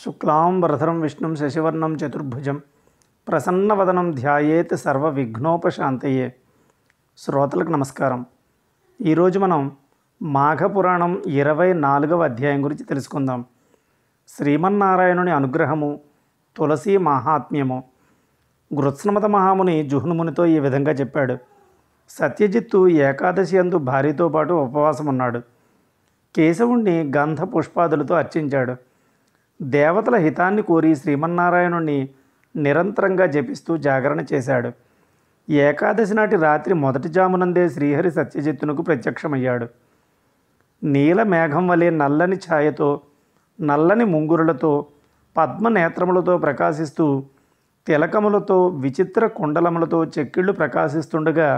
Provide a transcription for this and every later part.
శుక్లాంబరధరం విష్ణుం శశివర్ణం చతుర్భుజం ప్రసన్నవదనం ధ్యాయేత్ సర్వ విఘ్నోపశాంతయే శ్రోతలకు నమస్కారం ఈరోజు మనం మాఘపురాణం ఇరవై నాలుగవ అధ్యాయం గురించి తెలుసుకుందాం శ్రీమన్నారాయణుని అనుగ్రహము తులసి మహాత్మ్యము గృత్స్నమత మహాముని జుహ్నుమునితో ఈ విధంగా చెప్పాడు సత్యజిత్తు ఏకాదశి అందు భార్యతో పాటు ఉపవాసం ఉన్నాడు కేశవుణ్ణి గంధ పుష్పాదులతో అర్చించాడు దేవతల హితాన్ని కోరి శ్రీమన్నారాయణుణ్ణి నిరంతరంగా జపిస్తూ జాగరణ చేశాడు ఏకాదశి నాటి రాత్రి మొదటి జామునందే శ్రీహరి సత్యజిత్తునకు ప్రత్యక్షమయ్యాడు నీల మేఘం వలె నల్లని ఛాయతో నల్లని ముంగురులతో పద్మనేత్రములతో ప్రకాశిస్తూ తిలకములతో విచిత్ర కుండలములతో చెక్కిళ్ళు ప్రకాశిస్తుండగా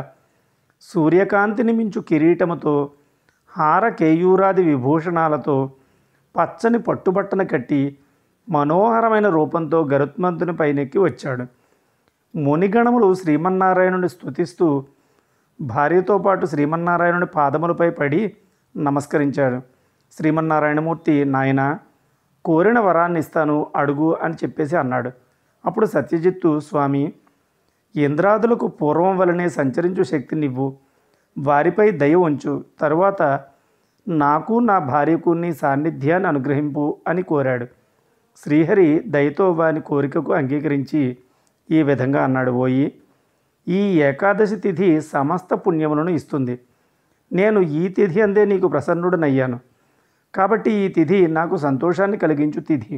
సూర్యకాంతిని మించు కిరీటముతో హార కేయూరాది విభూషణాలతో పచ్చని పట్టుబట్టను కట్టి మనోహరమైన రూపంతో గరుత్మంతుని పైనెక్కి వచ్చాడు మునిగణములు శ్రీమన్నారాయణుని స్థుతిస్తూ భార్యతో పాటు శ్రీమన్నారాయణుని పాదములపై పడి నమస్కరించాడు శ్రీమన్నారాయణమూర్తి నాయన కోరిన వరాన్ని ఇస్తాను అడుగు అని చెప్పేసి అన్నాడు అప్పుడు సత్యజిత్తు స్వామి ఇంద్రాదులకు పూర్వం వలనే సంచరించు శక్తినివ్వు వారిపై దయ ఉంచు తరువాత నాకు నా భార్యకు నీ సాన్నిధ్యాన్ని అనుగ్రహింపు అని కోరాడు శ్రీహరి దయతో వాని కోరికకు అంగీకరించి ఈ విధంగా అన్నాడు పోయి ఈ ఏకాదశి తిథి సమస్త పుణ్యములను ఇస్తుంది నేను ఈ తిథి అందే నీకు ప్రసన్నుడనయ్యాను కాబట్టి ఈ తిథి నాకు సంతోషాన్ని కలిగించు తిథి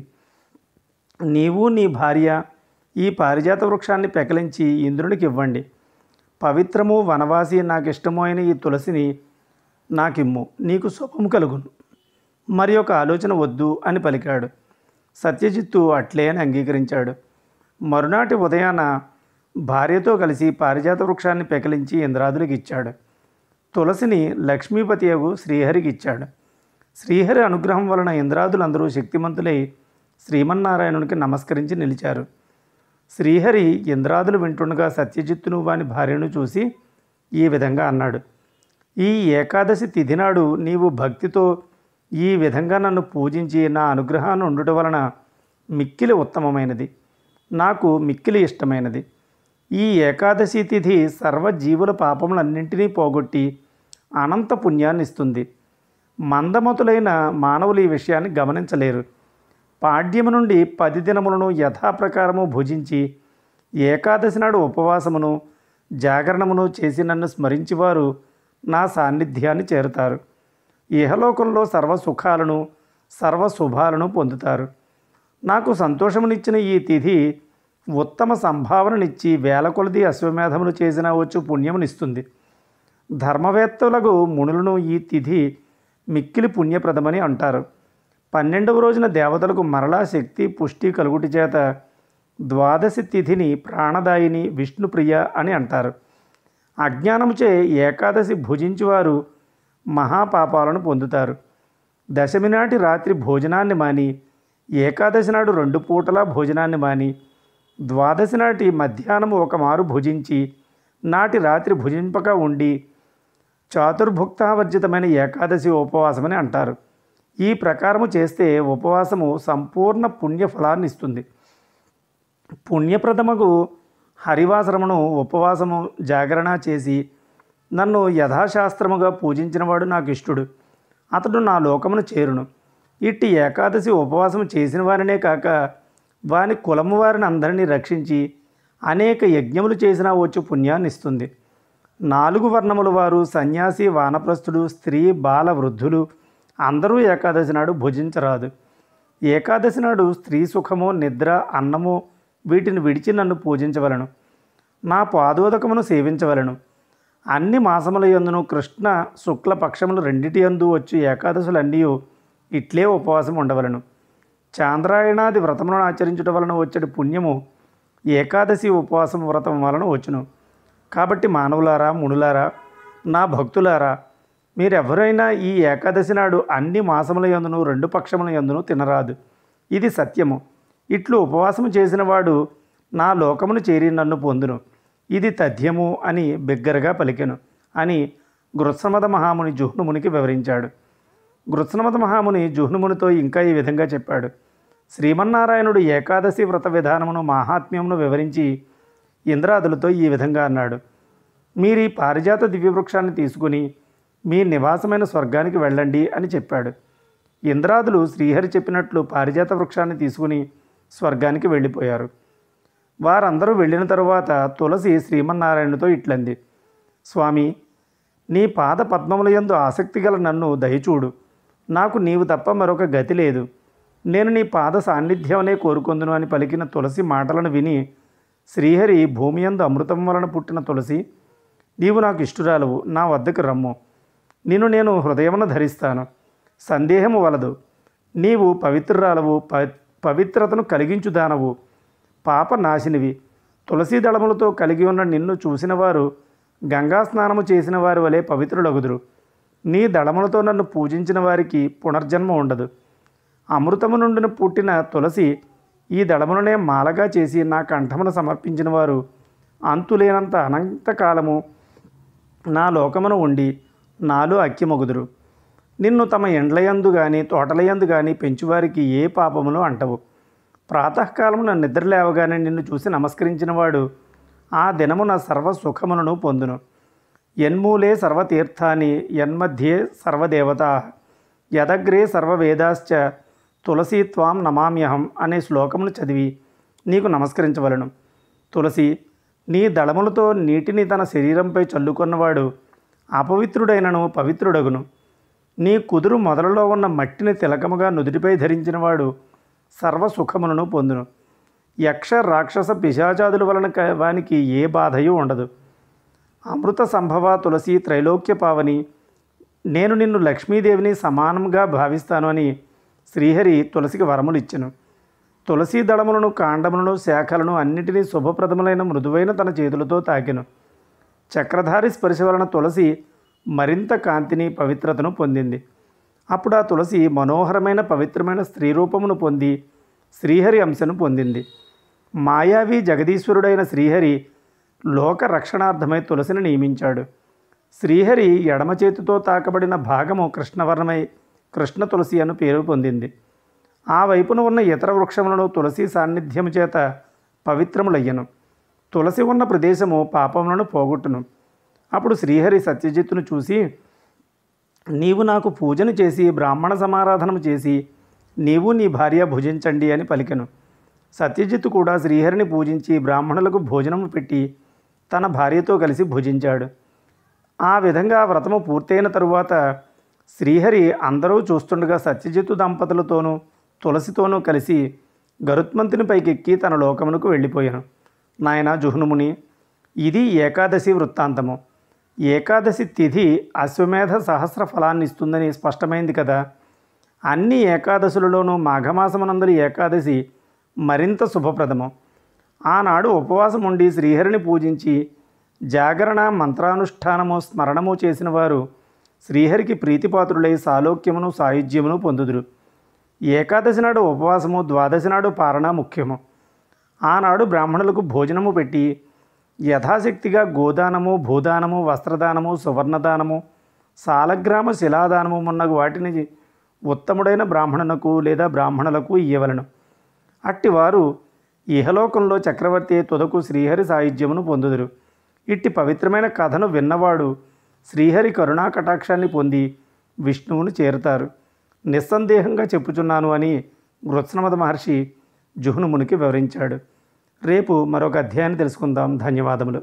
నీవు నీ భార్య ఈ పారిజాత వృక్షాన్ని పెకలించి ఇంద్రునికి ఇవ్వండి పవిత్రము వనవాసి నాకు ఇష్టమైన ఈ తులసిని నాకిమ్ము నీకు శుభము కలుగును మరి ఒక ఆలోచన వద్దు అని పలికాడు సత్యజిత్తు అట్లే అని అంగీకరించాడు మరునాటి ఉదయాన భార్యతో కలిసి పారిజాత వృక్షాన్ని పెకలించి ఇంద్రాదులకు ఇచ్చాడు తులసిని లక్ష్మీపతి లక్ష్మీపతియగు శ్రీహరికి ఇచ్చాడు శ్రీహరి అనుగ్రహం వలన ఇంద్రాదులందరూ శక్తిమంతులై శ్రీమన్నారాయణునికి నమస్కరించి నిలిచారు శ్రీహరి ఇంద్రాదులు వింటుండగా సత్యజిత్తును వాని భార్యను చూసి ఈ విధంగా అన్నాడు ఈ ఏకాదశి తిథి నాడు నీవు భక్తితో ఈ విధంగా నన్ను పూజించి నా అనుగ్రహాన్ని ఉండటం వలన మిక్కిలి ఉత్తమమైనది నాకు మిక్కిలి ఇష్టమైనది ఈ ఏకాదశి తిథి సర్వజీవుల పాపములన్నింటినీ పోగొట్టి అనంత పుణ్యాన్ని ఇస్తుంది మందమతులైన మానవులు ఈ విషయాన్ని గమనించలేరు పాడ్యము నుండి పది దినములను యథాప్రకారము భుజించి ఏకాదశి నాడు ఉపవాసమును జాగరణమును చేసి నన్ను స్మరించి వారు నా సాన్నిధ్యాన్ని చేరుతారు ఇహలోకంలో సర్వ సుఖాలను సర్వ శుభాలను పొందుతారు నాకు సంతోషమునిచ్చిన ఈ తిథి ఉత్తమ సంభావననిచ్చి వేల కొలది అశ్వమేధములు చేసిన వచ్చు పుణ్యమునిస్తుంది ధర్మవేత్తలకు మునులను ఈ తిథి మిక్కిలి పుణ్యప్రదమని అంటారు పన్నెండవ రోజున దేవతలకు మరలా శక్తి పుష్టి కలుగుటి చేత ద్వాదశి తిథిని ప్రాణదాయిని విష్ణుప్రియ అని అంటారు అజ్ఞానముచే ఏకాదశి భుజించువారు మహాపాపాలను పొందుతారు దశమి నాటి రాత్రి భోజనాన్ని మాని ఏకాదశి నాడు రెండు పూటలా భోజనాన్ని మాని ద్వాదశి నాటి మధ్యాహ్నం ఒకమారు భుజించి నాటి రాత్రి భుజింపక ఉండి చాతుర్భుక్తావర్జితమైన ఏకాదశి ఉపవాసమని అంటారు ఈ ప్రకారము చేస్తే ఉపవాసము సంపూర్ణ పుణ్యఫలాన్ని ఇస్తుంది పుణ్యప్రదమకు హరివాసరమును ఉపవాసము జాగరణ చేసి నన్ను యథాశాస్త్రముగా పూజించినవాడు నాకు ఇష్టడు అతడు నా లోకమును చేరును ఇట్టి ఏకాదశి ఉపవాసం చేసిన వారినే కాక వాని కులము వారిని అందరినీ రక్షించి అనేక యజ్ఞములు చేసినా వచ్చి పుణ్యాన్ని ఇస్తుంది నాలుగు వర్ణముల వారు సన్యాసి వానప్రస్థుడు స్త్రీ బాల వృద్ధులు అందరూ ఏకాదశి నాడు భుజించరాదు ఏకాదశి నాడు స్త్రీ సుఖము నిద్ర అన్నము వీటిని విడిచి నన్ను పూజించవలను నా పాదోదకమును సేవించవలను అన్ని మాసముల యందును కృష్ణ శుక్ల పక్షములు రెండిటి యందు వచ్చి ఏకాదశులన్నీ ఇట్లే ఉపవాసం ఉండవలను చాంద్రాయణాది వ్రతమును ఆచరించడం వలన వచ్చే పుణ్యము ఏకాదశి ఉపవాసం వ్రతం వలన వచ్చును కాబట్టి మానవులారా మునులారా నా భక్తులారా మీరెవరైనా ఈ ఏకాదశి నాడు అన్ని మాసముల యందును రెండు పక్షముల యందును తినరాదు ఇది సత్యము ఇట్లు ఉపవాసము చేసినవాడు నా లోకమును చేరి నన్ను పొందును ఇది తథ్యము అని బిగ్గరగా పలికెను అని గృత్సమద మహాముని జుహ్నుమునికి వివరించాడు గృత్సమద మహాముని జుహ్నుమునితో ఇంకా ఈ విధంగా చెప్పాడు శ్రీమన్నారాయణుడు ఏకాదశి వ్రత విధానమును మాహాత్మ్యమును వివరించి ఇంద్రాదులతో ఈ విధంగా అన్నాడు మీరు ఈ పారిజాత దివ్యవృక్షాన్ని తీసుకుని మీ నివాసమైన స్వర్గానికి వెళ్ళండి అని చెప్పాడు ఇంద్రాదులు శ్రీహరి చెప్పినట్లు పారిజాత వృక్షాన్ని తీసుకుని స్వర్గానికి వెళ్ళిపోయారు వారందరూ వెళ్ళిన తరువాత తులసి శ్రీమన్నారాయణుడితో ఇట్లంది స్వామి నీ పాద పద్మముల యందు ఆసక్తి గల నన్ను దయచూడు నాకు నీవు తప్ప మరొక గతి లేదు నేను నీ పాద సాన్నిధ్యమనే కోరుకుందును అని పలికిన తులసి మాటలను విని శ్రీహరి భూమి యందు అమృతం వలన పుట్టిన తులసి నీవు నాకు ఇష్టురాలవు నా వద్దకు రమ్ము నిన్ను నేను హృదయమున ధరిస్తాను సందేహము వలదు నీవు పవిత్రురాలవు పవిత్రతను కలిగించుదానవు పాప నాశినివి తులసి దళములతో కలిగి ఉన్న నిన్ను చూసిన వారు గంగా స్నానము చేసిన వారి వలె పవిత్రులగుదురు నీ దళములతో నన్ను పూజించిన వారికి పునర్జన్మ ఉండదు అమృతము నుండి పుట్టిన తులసి ఈ దళములనే మాలగా చేసి నా కంఠమును సమర్పించిన వారు అంతులేనంత అనంతకాలము నా లోకమును ఉండి నాలో అక్కిమొగుదురు నిన్ను తమ ఎండ్లయందు కానీ తోటలయందు కానీ పెంచువారికి ఏ పాపములు అంటవు ప్రాతకాలమున నిద్ర లేవగానే నిన్ను చూసి నమస్కరించినవాడు ఆ దినమున సర్వ సుఖములను పొందును యన్మూలే సర్వతీర్థాన్ని యన్మధ్యే సర్వదేవత యదగ్రే సర్వవేదాశ్చ తులసీత్వాం నమామ్యహం అనే శ్లోకమును చదివి నీకు నమస్కరించవలను తులసి నీ దళములతో నీటిని తన శరీరంపై చల్లుకున్నవాడు అపవిత్రుడైనను పవిత్రుడగును నీ కుదురు మొదలలో ఉన్న మట్టిని తిలకముగా నుదుటిపై ధరించినవాడు సర్వసుఖములను పొందును యక్ష రాక్షస పిశాచాదుల వలన వానికి ఏ బాధయూ ఉండదు అమృత సంభవ తులసి త్రైలోక్య పావని నేను నిన్ను లక్ష్మీదేవిని సమానంగా భావిస్తాను అని శ్రీహరి తులసికి వరములు ఇచ్చెను తులసి దళములను కాండములను శాఖలను అన్నిటినీ శుభప్రదములైన మృదువైన తన చేతులతో తాకెను చక్రధారి స్పర్శ వలన తులసి మరింత కాంతిని పవిత్రతను పొందింది అప్పుడు ఆ తులసి మనోహరమైన పవిత్రమైన స్త్రీ రూపమును పొంది శ్రీహరి అంశను పొందింది మాయావి జగదీశ్వరుడైన శ్రీహరి లోక రక్షణార్థమై తులసిని నియమించాడు శ్రీహరి ఎడమ చేతితో తాకబడిన భాగము కృష్ణవర్ణమై కృష్ణ తులసి అను పేరు పొందింది ఆ వైపున ఉన్న ఇతర వృక్షములను తులసి సాన్నిధ్యము చేత పవిత్రములయ్యను తులసి ఉన్న ప్రదేశము పాపములను పోగొట్టును అప్పుడు శ్రీహరి సత్యజిత్తును చూసి నీవు నాకు పూజను చేసి బ్రాహ్మణ సమారాధన చేసి నీవు నీ భార్య భుజించండి అని పలికెను సత్యజిత్ కూడా శ్రీహరిని పూజించి బ్రాహ్మణులకు భోజనము పెట్టి తన భార్యతో కలిసి భుజించాడు ఆ విధంగా వ్రతము పూర్తయిన తరువాత శ్రీహరి అందరూ చూస్తుండగా సత్యజిత్తు దంపతులతోనూ తులసితోనూ కలిసి గరుత్మంతుని పైకెక్కి తన లోకమునకు వెళ్ళిపోయాను నాయన జుహ్నుముని ఇది ఏకాదశి వృత్తాంతము ఏకాదశి తిథి అశ్వమేధ సహస్ర ఫలాన్ని ఇస్తుందని స్పష్టమైంది కదా అన్ని ఏకాదశులలోనూ మాఘమాసమునందరి ఏకాదశి మరింత శుభప్రదము ఆనాడు ఉపవాసం ఉండి శ్రీహరిని పూజించి జాగరణ మంత్రానుష్ఠానము స్మరణము చేసిన వారు శ్రీహరికి ప్రీతిపాత్రులై సాలోక్యమును సాయుధ్యమును పొందుదురు ఏకాదశి నాడు ఉపవాసము ద్వాదశి నాడు పారణ ముఖ్యము ఆనాడు బ్రాహ్మణులకు భోజనము పెట్టి యథాశక్తిగా గోదానము భూదానము వస్త్రదానము సువర్ణదానము సాలగ్రామ శిలాదానము మున్నగు వాటిని ఉత్తముడైన బ్రాహ్మణునకు లేదా బ్రాహ్మణులకు ఇయ్యవలను అట్టివారు ఇహలోకంలో చక్రవర్తి తుదకు శ్రీహరి సాహిత్యమును పొందుదురు ఇట్టి పవిత్రమైన కథను విన్నవాడు శ్రీహరి కరుణా కటాక్షాన్ని పొంది విష్ణువును చేరుతారు నిస్సందేహంగా చెప్పుచున్నాను అని గృత్సనమద మహర్షి జుహ్నుమునికి వివరించాడు రేపు మరొక అధ్యాయాన్ని తెలుసుకుందాం ధన్యవాదములు